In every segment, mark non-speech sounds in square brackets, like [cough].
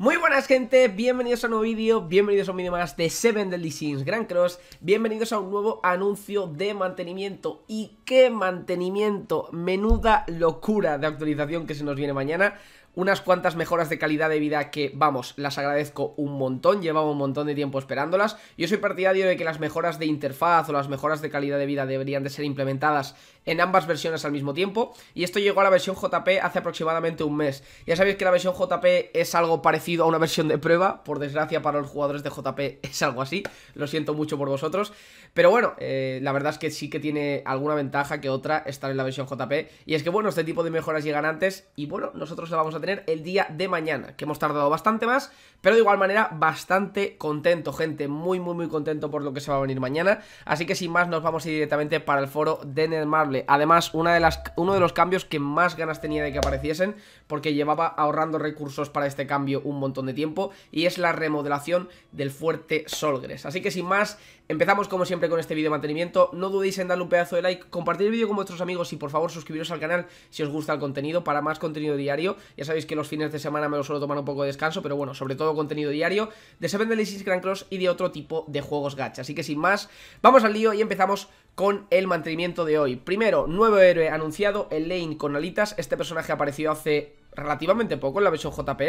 Muy buenas gente, bienvenidos a un nuevo vídeo, bienvenidos a un vídeo más de Seven Deadly Sins Grand Cross Bienvenidos a un nuevo anuncio de mantenimiento Y qué mantenimiento, menuda locura de actualización que se nos viene mañana unas cuantas mejoras de calidad de vida que, vamos, las agradezco un montón, llevamos un montón de tiempo esperándolas. Yo soy partidario de que las mejoras de interfaz o las mejoras de calidad de vida deberían de ser implementadas en ambas versiones al mismo tiempo y esto llegó a la versión JP hace aproximadamente un mes. Ya sabéis que la versión JP es algo parecido a una versión de prueba, por desgracia para los jugadores de JP [laughs] es algo así, lo siento mucho por vosotros, pero bueno, eh, la verdad es que sí que tiene alguna ventaja que otra estar en la versión JP y es que bueno, este tipo de mejoras llegan antes y bueno, nosotros lo vamos a tener el día de mañana, que hemos tardado bastante más, pero de igual manera bastante contento, gente, muy muy muy contento por lo que se va a venir mañana, así que sin más nos vamos a ir directamente para el foro de Netmarble eh, además, una de las, uno de los cambios que más ganas tenía de que apareciesen, porque llevaba ahorrando recursos para este cambio un montón de tiempo, y es la remodelación del fuerte Solgres. Así que sin más, Empezamos como siempre con este vídeo de mantenimiento, no dudéis en darle un pedazo de like, compartir el vídeo con vuestros amigos y por favor suscribiros al canal si os gusta el contenido para más contenido diario, ya sabéis que los fines de semana me lo suelo tomar un poco de descanso, pero bueno, sobre todo contenido diario de Seven Delicious Grand Cross y de otro tipo de juegos gacha, así que sin más, vamos al lío y empezamos con el mantenimiento de hoy. Primero, nuevo héroe anunciado, el Lane con alitas, este personaje apareció hace relativamente poco en la versión JP,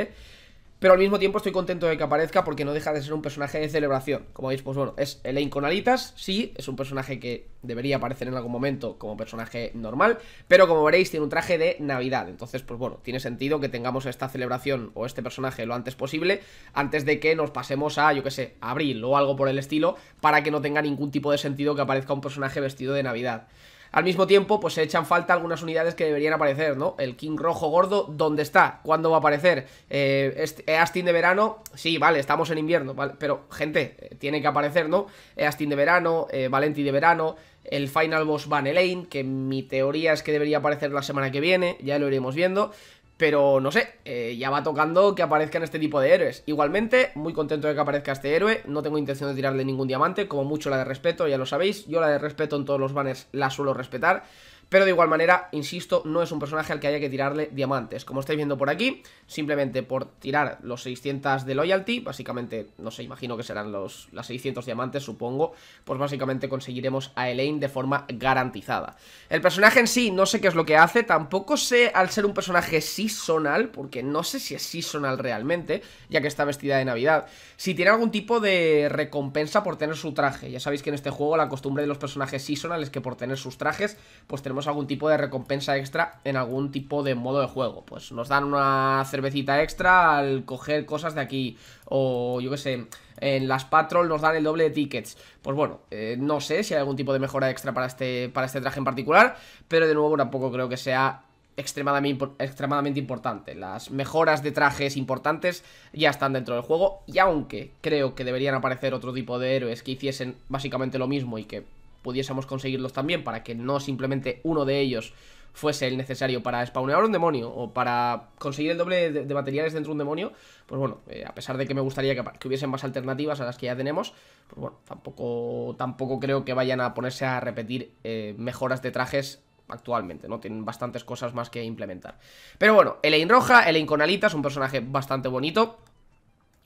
pero al mismo tiempo estoy contento de que aparezca porque no deja de ser un personaje de celebración. Como veis, pues bueno, es Elaine con alitas, sí, es un personaje que debería aparecer en algún momento como personaje normal, pero como veréis tiene un traje de Navidad. Entonces, pues bueno, tiene sentido que tengamos esta celebración o este personaje lo antes posible, antes de que nos pasemos a, yo que sé, abril o algo por el estilo, para que no tenga ningún tipo de sentido que aparezca un personaje vestido de Navidad. Al mismo tiempo, pues se echan falta algunas unidades que deberían aparecer, ¿no? El King Rojo Gordo, ¿dónde está? ¿Cuándo va a aparecer? Eh, este, eh de verano, sí, vale, estamos en invierno, ¿vale? Pero, gente, eh, tiene que aparecer, ¿no? Eastin eh, de verano, Valenti de verano, el Final Boss Van Elaine, que mi teoría es que debería aparecer la semana que viene, ya lo iremos viendo. Pero no sé, eh, ya va tocando que aparezcan este tipo de héroes. Igualmente, muy contento de que aparezca este héroe. No tengo intención de tirarle ningún diamante, como mucho la de respeto, ya lo sabéis. Yo la de respeto en todos los banners la suelo respetar. Pero de igual manera, insisto, no es un personaje al que haya que tirarle diamantes. Como estáis viendo por aquí, simplemente por tirar los 600 de loyalty, básicamente, no sé, imagino que serán los, las 600 diamantes, supongo, pues básicamente conseguiremos a Elaine de forma garantizada. El personaje en sí, no sé qué es lo que hace, tampoco sé al ser un personaje seasonal, porque no sé si es seasonal realmente, ya que está vestida de Navidad, si tiene algún tipo de recompensa por tener su traje. Ya sabéis que en este juego la costumbre de los personajes seasonal es que por tener sus trajes, pues tenemos algún tipo de recompensa extra en algún tipo de modo de juego. Pues nos dan una cervecita extra al coger cosas de aquí. O yo qué sé, en las patrol nos dan el doble de tickets. Pues bueno, eh, no sé si hay algún tipo de mejora extra para este, para este traje en particular. Pero de nuevo tampoco creo que sea Extremadamente, extremadamente, importante. Las mejoras de trajes importantes ya están dentro del juego y aunque creo que deberían aparecer otro tipo de héroes que hiciesen básicamente lo mismo y que pudiésemos conseguirlos también para que no simplemente uno de ellos fuese el necesario para spawnear un demonio o para conseguir el doble de, materiales dentro de un demonio, pues bueno, eh, a pesar de que me gustaría que, hubiesen más alternativas a las que ya tenemos, pues bueno, tampoco, tampoco creo que vayan a ponerse a repetir eh, mejoras de trajes actualmente, ¿no? Tienen bastantes cosas más que implementar. Pero bueno, Elaine Roja, Elaine conalita es un personaje bastante bonito,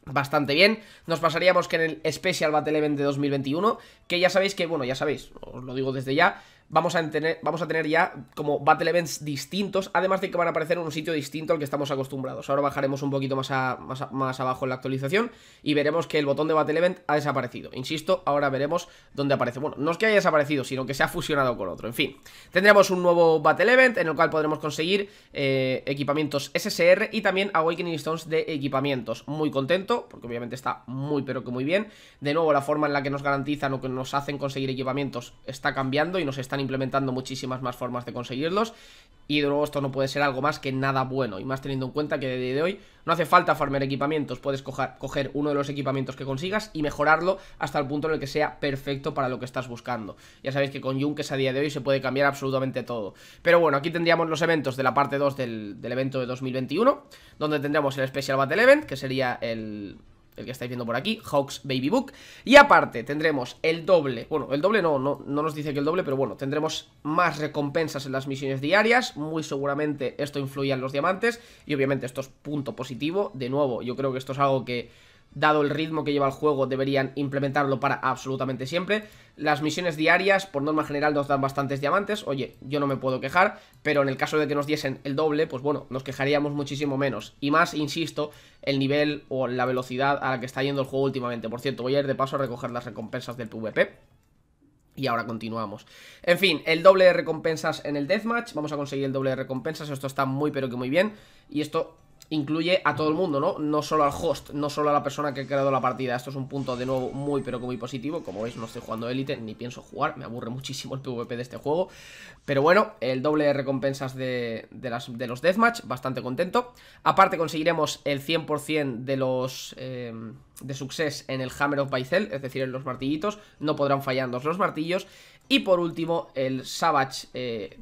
bastante bien. Nos pasaríamos que en el Special Battle Event de 2021, que ya sabéis que, bueno, ya sabéis, os lo digo desde ya, vamos a, tener, vamos a tener ya como Battle Events distintos, además de que van a aparecer en un sitio distinto al que estamos acostumbrados. Ahora bajaremos un poquito más, más, abajo en la actualización y veremos que el botón de Battle Event ha desaparecido. Insisto, ahora veremos dónde aparece. Bueno, no es que haya desaparecido, sino que se ha fusionado con otro. En fin, tendremos un nuevo Battle Event en el cual podremos conseguir eh, equipamientos SSR y también Awakening Stones de equipamientos. Muy contento porque obviamente está muy pero que muy bien. De nuevo, la forma en la que nos garantizan o que nos hacen conseguir equipamientos está cambiando y nos están implementando muchísimas más formas de conseguirlos. Y de nuevo esto no puede ser algo más que nada bueno, y más teniendo en cuenta que de día de hoy no hace falta farmear equipamientos, puedes coger uno de los equipamientos que consigas y mejorarlo hasta el punto en el que sea perfecto para lo que estás buscando. Ya sabéis que con Junkers a día de hoy se puede cambiar absolutamente todo. Pero bueno, aquí tendríamos los eventos de la parte 2 del, del evento de 2021, donde tendríamos el Special Battle Event, que sería el el, que estáis viendo por aquí, Hawks Baby Book. Y aparte tendremos el doble, bueno, el doble no, no, no, nos dice que el doble, pero bueno, tendremos más recompensas en las misiones diarias, muy seguramente esto influye en los diamantes y obviamente esto es punto positivo. De nuevo, yo creo que esto es algo que dado el ritmo que lleva el juego, deberían implementarlo para absolutamente siempre. Las misiones diarias, por norma general, nos dan bastantes diamantes. Oye, yo no me puedo quejar, pero en el caso de que nos diesen el doble, pues bueno, nos quejaríamos muchísimo menos. Y más, insisto, el nivel o la velocidad a la que está yendo el juego últimamente. Por cierto, voy a ir de paso a recoger las recompensas del PvP. Y ahora continuamos. En fin, el doble de recompensas en el deathmatch. Vamos a conseguir el doble de recompensas. Esto está muy pero que muy bien. Y esto incluye a todo el mundo, ¿no? No solo al host, no solo a la persona que ha creado la partida. Esto es un punto, de nuevo, muy pero que muy positivo. Como veis, no estoy jugando élite, ni pienso jugar. Me aburre muchísimo el PvP de este juego. Pero bueno, el doble de recompensas de, de los deathmatch, bastante contento. Aparte, conseguiremos el 100% de los... Em, de success en el Hammer of Baizel, es decir, en los martillitos, no podrán fallarnos los martillos. Y por último, el Savage... Eh,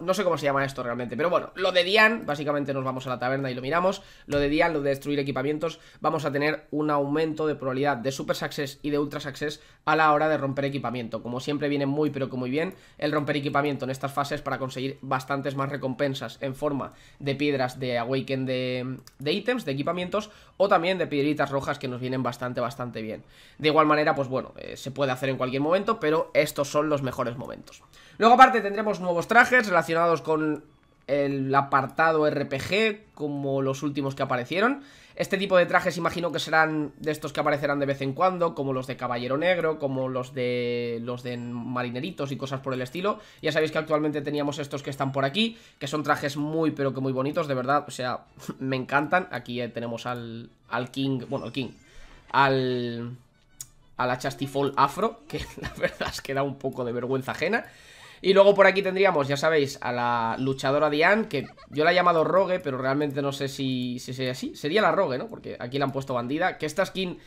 no sé cómo se llama esto realmente, pero bueno, lo de Dian, básicamente nos vamos a la taberna y lo miramos, lo de Dian, lo de destruir equipamientos, vamos a tener un aumento de probabilidad de Super Success y de Ultra Success a la hora de romper equipamiento, como siempre viene muy pero que muy bien el romper equipamiento en estas fases para conseguir bastantes más recompensas en forma de piedras de Awaken de, ítems, de equipamientos, o también de piedritas rojas que nos vienen bastante, bastante bien. De igual manera, pues bueno, eh, se puede hacer en cualquier momento, pero estos son los mejores momentos. Luego aparte tendremos nuevos trajes relacionados con el apartado RPG como los últimos que aparecieron. Este tipo de trajes imagino que serán de estos que aparecerán de vez en cuando, como los de Caballero Negro, como los de los de marineritos y cosas por el estilo. Ya sabéis que actualmente teníamos estos que están por aquí, que son trajes muy pero que muy bonitos, de verdad, o sea, [laughs] me encantan. Aquí eh, tenemos al, al King, bueno, al King, al a la Chastifol Afro, que [laughs] la verdad es que da un poco de vergüenza ajena. Y luego por aquí tendríamos, ya sabéis, a la luchadora Diane, que yo la he llamado Rogue, pero realmente no sé si, si sería así. Sería la Rogue, ¿no? Porque aquí la han puesto bandida. Que esta skin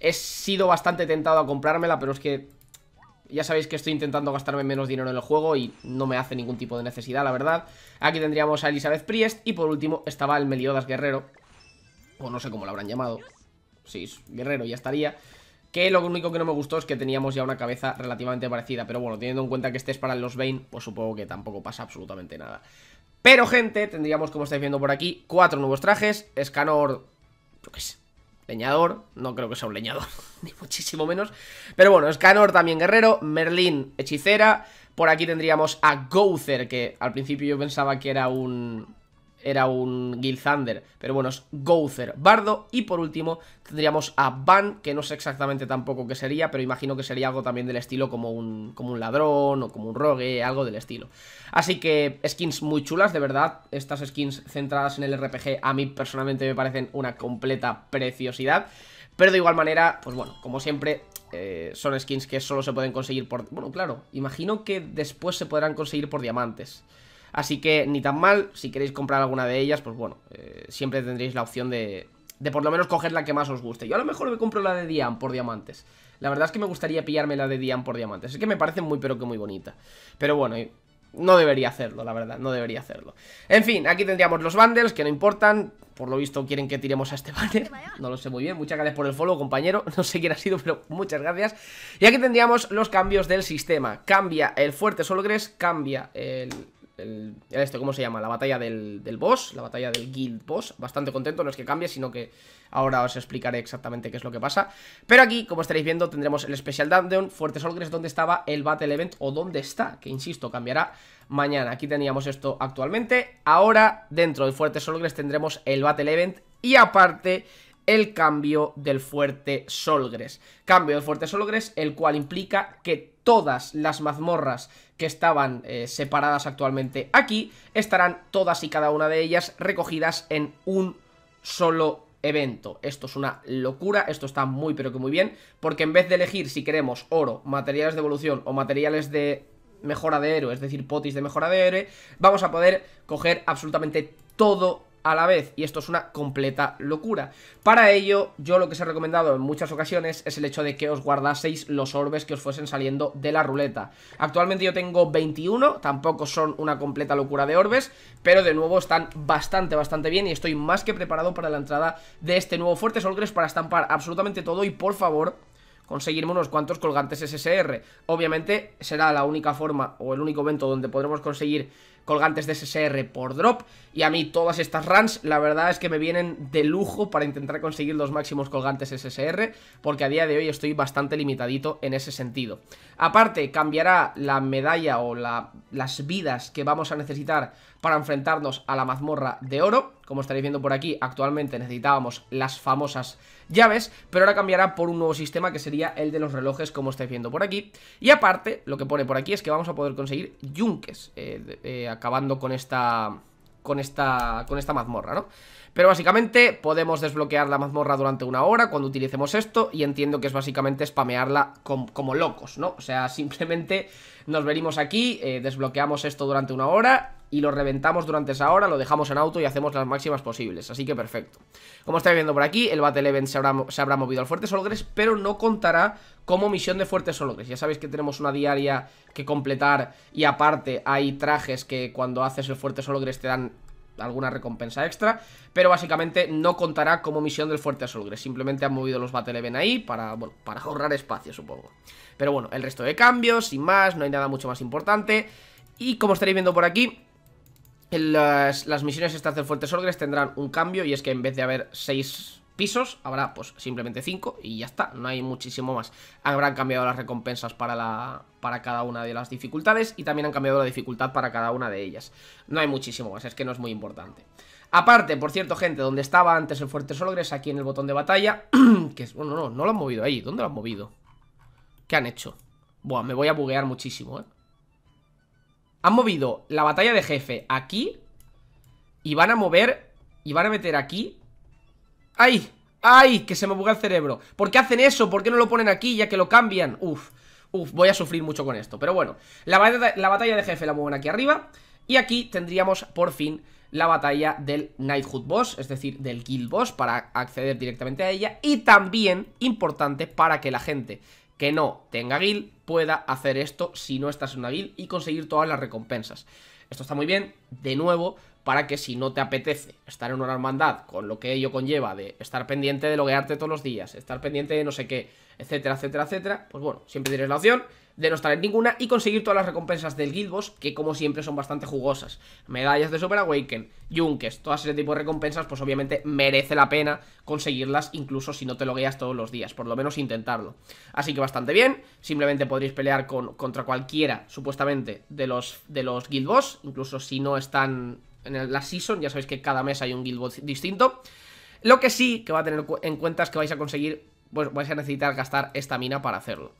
he sido bastante tentado a comprármela, pero es que ya sabéis que estoy intentando gastarme menos dinero en el juego y no me hace ningún tipo de necesidad, la verdad. Aquí tendríamos a Elizabeth Priest y por último estaba el Meliodas Guerrero, o no sé cómo lo habrán llamado. Sí, Guerrero ya estaría. Que lo único que no me gustó es que teníamos ya una cabeza relativamente parecida. Pero bueno, teniendo en cuenta que este es para los Bane, pues supongo que tampoco pasa absolutamente nada. Pero, gente, tendríamos, como estáis viendo por aquí, cuatro nuevos trajes. Escanor... qué sé. Leñador, no creo que sea un leñador, [laughs] ni muchísimo menos. Pero bueno, Escanor también guerrero, Merlin hechicera. Por aquí tendríamos a Gouther, que al principio yo pensaba que era un era un Thunder, pero bueno, es Bardo. Y por último tendríamos a Van, que no sé exactamente tampoco qué sería, pero imagino que sería algo también del estilo como un, como un ladrón o como un rogue, algo del estilo. Así que skins muy chulas, de verdad, estas skins centradas en el RPG a mí personalmente me parecen una completa preciosidad. Pero de igual manera, pues bueno, como siempre, eh, son skins que solo se pueden conseguir por... Bueno, claro, imagino que después se podrán conseguir por diamantes. Así que ni tan mal, si queréis comprar alguna de ellas, pues bueno, eh, siempre tendréis la opción de, por lo menos coger la que más os guste. Yo a lo mejor me compro la de Dian por diamantes. La verdad es que me gustaría pillarme la de Dian por diamantes. Es que me parece muy pero que muy bonita. Pero bueno, no debería hacerlo, la verdad, no debería hacerlo. En fin, aquí tendríamos los bundles, que no importan. Por lo visto quieren que tiremos a este banner. No lo sé muy bien. Muchas gracias por el follow, compañero. [laughs] No sé quién ha sido, pero muchas gracias. Y aquí tendríamos los cambios del sistema. Cambia el fuerte solo crees, cambia el el, este, ¿cómo se llama? La batalla del, boss, la batalla del guild boss. Bastante contento, no es que cambie, sino que ahora os explicaré exactamente qué es lo que pasa. Pero aquí, como estaréis viendo, tendremos el Special Dungeon, Fuertes solgres donde estaba el Battle Event o dónde está, que insisto, cambiará mañana. Aquí teníamos esto actualmente. Ahora, dentro del Fuertes solgres tendremos el Battle Event y aparte el cambio del fuerte Solgres. Cambio del fuerte Solgres, el cual implica que todas las mazmorras que estaban eh, separadas actualmente aquí, estarán todas y cada una de ellas recogidas en un solo evento. Esto es una locura, esto está muy pero que muy bien, porque en vez de elegir si queremos oro, materiales de evolución o materiales de mejora de héroe, es decir, potis de mejora de héroe, vamos a poder coger absolutamente todo a la vez y esto es una completa locura. Para ello, yo lo que os he recomendado en muchas ocasiones es el hecho de que os guardaseis los orbes que os fuesen saliendo de la ruleta. Actualmente yo tengo 21, tampoco son una completa locura de orbes, pero de nuevo están bastante, bastante bien y estoy más que preparado para la entrada de este nuevo Fuerte Solgres para estampar absolutamente todo y por favor conseguirme unos cuantos colgantes SSR. Obviamente será la única forma o el único evento donde podremos conseguir colgantes de SSR por drop y a mí todas estas runs la verdad es que me vienen de lujo para intentar conseguir los máximos colgantes SSR porque a día de hoy estoy bastante limitadito en ese sentido. Aparte cambiará la medalla o las vidas que vamos a necesitar para enfrentarnos a la mazmorra de oro como estaréis viendo por aquí, actualmente necesitábamos las famosas llaves, pero ahora cambiará por un nuevo sistema que sería el de los relojes, como estáis viendo por aquí. Y aparte, lo que pone por aquí es que vamos a poder conseguir yunques. Eh, eh acabando con esta con esta con esta mazmorra, ¿no? Pero básicamente podemos desbloquear la mazmorra durante una hora cuando utilicemos esto y entiendo que es básicamente spamearla como locos, ¿no? O sea, [laughs] simplemente nos venimos aquí, eh, desbloqueamos esto durante una hora y lo reventamos durante esa hora, lo dejamos en auto y hacemos las máximas posibles, así que perfecto. Como estáis viendo por aquí, el Battle Event se habrá, movido al Fuerte Sologres, pero no contará como misión de Fuerte sologres Ya sabéis que tenemos una diaria que completar y aparte hay trajes que cuando haces el Fuerte Sologres te dan alguna recompensa extra, pero básicamente no contará como misión del Fuerte Solgres, simplemente han movido los Battle Event ahí para, ahorrar espacio, supongo. Pero bueno, el resto de cambios, sin más, no hay nada mucho más importante, y como estaréis viendo por aquí... Las, las misiones estas del Fuerte Solgres tendrán un cambio y es que en vez de haber seis pisos, habrá pues simplemente 5 y ya está, no hay muchísimo más. Habrán cambiado las recompensas para, la, para cada una de las dificultades y también han cambiado la dificultad para cada una de ellas. No hay muchísimo más, es que no es muy importante. Aparte, por cierto, gente, donde estaba antes el Fuerte Sologres, aquí en el botón de batalla, [clears throat] que es, bueno, no, no lo han movido ahí, ¿dónde lo han movido? ¿Qué han hecho? Buah, me voy a buguear muchísimo, ¿eh? Han movido la batalla de jefe aquí y van a mover y van a meter aquí ¡Ay! ¡Ay! Que se me buga el cerebro ¿Por qué hacen eso? ¿Por qué no lo ponen aquí ya que lo cambian? Uf, uf, voy a sufrir mucho con esto Pero bueno, la, batalla de jefe la mueven aquí arriba Y aquí tendríamos por fin la batalla del Knighthood Boss, es decir, del Guild Boss, para acceder directamente a ella. Y también, importante, para que la gente que no tenga guild pueda hacer esto si no estás en una guild y conseguir todas las recompensas. Esto está muy bien, de nuevo, para que si no te apetece estar en una hermandad, con lo que ello conlleva de estar pendiente de loguearte todos los días, estar pendiente de no sé qué, etcétera, etcétera, etcétera, pues bueno, siempre tienes la opción de no estar en ninguna y conseguir todas las recompensas del Guild Boss, que como siempre son bastante jugosas. Medallas de Super Awaken, Junkes, todo ese tipo de recompensas, pues obviamente merece la pena conseguirlas incluso si no te logueas todos los días, por lo menos intentarlo. Así que bastante bien, simplemente podréis pelear con, contra cualquiera, supuestamente, de los, de los Guild Boss, incluso si no están en la season, ya sabéis que cada mes hay un guildbot distinto. Lo que sí que va a tener en cuenta es que vais a conseguir, pues vais a necesitar gastar esta mina para hacerlo.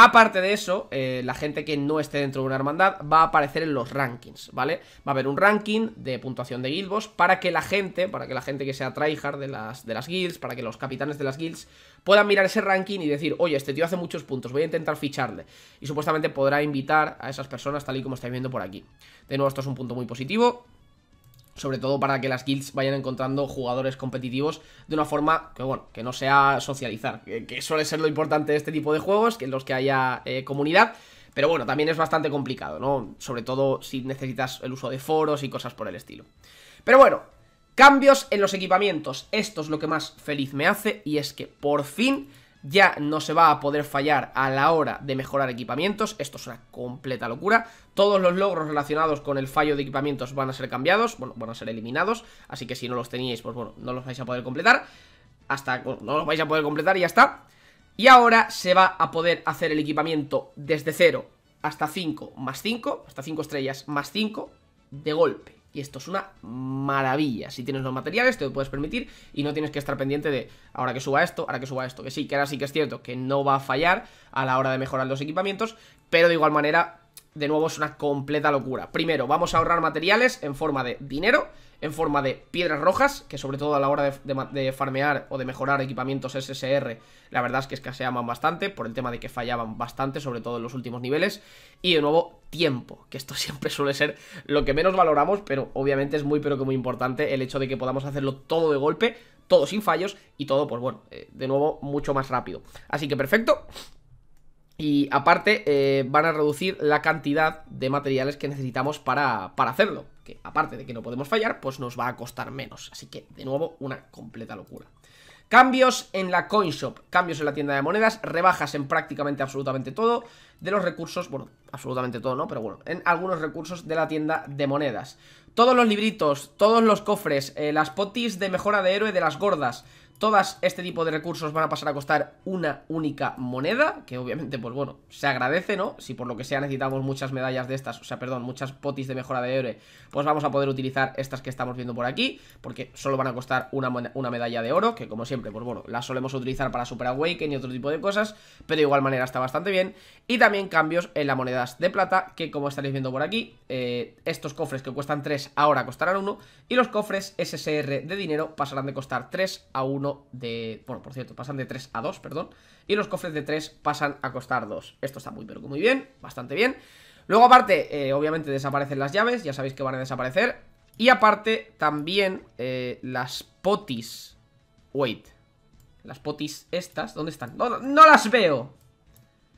Aparte de eso, eh, la gente que no esté dentro de una hermandad va a aparecer en los rankings, ¿vale? Va a haber un ranking de puntuación de guildbots para que la gente, para que la gente que sea tryhard de las, de las guilds, para que los capitanes de las guilds puedan mirar ese ranking y decir, oye, este tío hace muchos puntos, voy a intentar ficharle. Y supuestamente podrá invitar a esas personas tal y como estáis viendo por aquí. De nuevo, esto es un punto muy positivo, sobre todo para que las guilds vayan encontrando jugadores competitivos de una forma que, bueno, que no sea socializar, que, suele ser lo importante de este tipo de juegos, que en los que haya eh, comunidad. Pero bueno, también es bastante complicado, ¿no? Sobre todo si necesitas el uso de foros y cosas por el estilo. Pero bueno, cambios en los equipamientos. Esto es lo que más feliz me hace y es que por fin ya no se va a poder fallar a la hora de mejorar equipamientos, esto es una completa locura, todos los logros relacionados con el fallo de equipamientos van a ser cambiados, bueno, van a ser eliminados, así que si no los teníais, pues bueno, no los vais a poder completar, hasta, bueno, no los vais a poder completar y ya está. Y ahora se va a poder hacer el equipamiento desde 0 hasta 5 más 5, hasta 5 estrellas más 5 de golpe y esto es una maravilla. Si tienes los materiales, te lo puedes permitir y no tienes que estar pendiente de ahora que suba esto, ahora que suba esto. Que sí, que ahora sí que es cierto que no va a fallar a la hora de mejorar los equipamientos, pero de igual manera de nuevo es una completa locura. Primero, vamos a ahorrar materiales en forma de dinero, en forma de piedras rojas, que sobre todo a la hora de, farmear o de mejorar equipamientos SSR, la verdad es que escaseaban bastante, por el tema de que fallaban bastante, sobre todo en los últimos niveles. Y de nuevo, tiempo, que esto [laughs] siempre suele ser lo que menos valoramos, pero obviamente es muy pero que muy importante el hecho de que podamos hacerlo todo de golpe, todo sin fallos y todo, pues bueno, eh, de nuevo, mucho más rápido. Así que perfecto, y aparte eh, van a reducir la cantidad de materiales que necesitamos para, hacerlo. Que aparte de que no podemos fallar, pues nos va a costar menos. Así que, de nuevo, una completa locura. Cambios en la coin shop cambios en la tienda de monedas, rebajas en prácticamente absolutamente todo de los recursos, bueno, absolutamente todo no, pero bueno, en algunos recursos de la tienda de monedas. Todos los libritos, todos los cofres, eh, las potis de mejora de héroe de las gordas, Todas este tipo de recursos van a pasar a costar una única moneda, que obviamente, pues bueno, se agradece, ¿no? Si por lo que sea necesitamos muchas medallas de estas, o sea, perdón, muchas potis de mejora de oro, pues vamos a poder utilizar estas que estamos viendo por aquí, porque solo van a costar una, una medalla de oro, que como siempre, pues bueno, Las solemos utilizar para Super Awaken y otro tipo de cosas, pero de igual manera está bastante bien. Y también cambios en las monedas de plata, que como estaréis viendo por aquí, eh, estos cofres que cuestan 3 ahora costarán 1, y los cofres SSR de dinero pasarán de costar 3 a 1 de... Bueno, por cierto, pasan de 3 a 2, perdón. Y los cofres de 3 pasan a costar 2. Esto está muy, pero muy bien, bastante bien. Luego aparte, eh, obviamente desaparecen las llaves, ya sabéis que van a desaparecer. Y aparte, también eh, las potis... Wait. Las potis estas, ¿dónde están? ¡No, no las veo!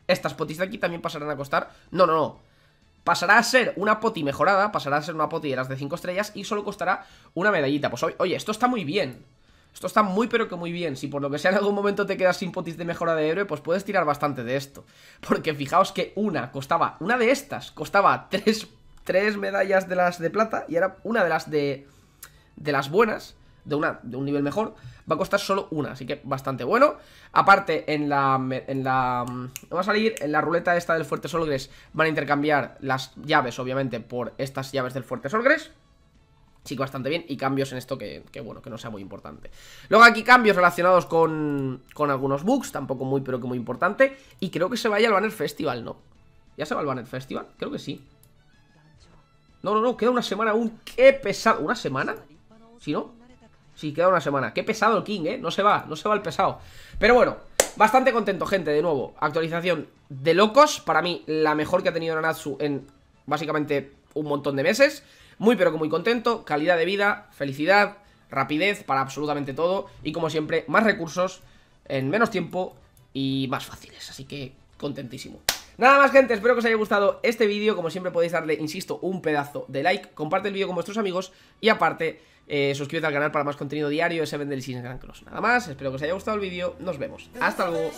Estas potis de aquí también pasarán a costar... No, no, no pasará a ser una poti mejorada, pasará a ser una poti de las de 5 estrellas y solo costará una medallita. Pues oye, esto está muy bien. Esto está muy pero que muy bien. Si por lo que sea en algún momento te quedas sin potis de mejora de héroe, pues puedes tirar bastante de esto. Porque fijaos que una costaba, una de estas costaba tres, medallas de las de plata y era una de las de, de las buenas, de, una, de un nivel mejor, va a costar solo una, así que bastante bueno. Aparte, en la, en la mm, va a salir, en la ruleta esta del Fuerte Solgres van a intercambiar las llaves, obviamente, por estas llaves del Fuerte Solgres. Sí, bastante bien y cambios en esto que, bueno, que no sea muy importante. Luego aquí cambios relacionados con, con algunos bugs, tampoco muy pero que muy importante. Y creo que se vaya al Banner Festival, ¿no? ¿Ya se va al Banner Festival? Creo que sí. No, no, no, queda una semana aún. ¡Qué pesado! ¿Una semana? ¿Sí, no? Sí, queda una semana. ¡Qué pesado el King, eh! No se va, no se va el pesado. Pero bueno, bastante contento, gente, de nuevo. Actualización de locos. Para mí, la mejor que ha tenido Nanatsu en básicamente un montón de meses. Muy pero que muy contento, calidad de vida, felicidad, rapidez para absolutamente todo y como siempre más recursos en menos tiempo y más fáciles, así que contentísimo. Nada más gente, espero que os haya gustado este vídeo, como siempre podéis darle, insisto, un pedazo de like, comparte el vídeo con vuestros amigos y aparte eh, suscríbete al canal para más contenido diario de Seven Delicious Grand Cross. Nada más, espero que os haya gustado el vídeo, nos vemos, hasta luego.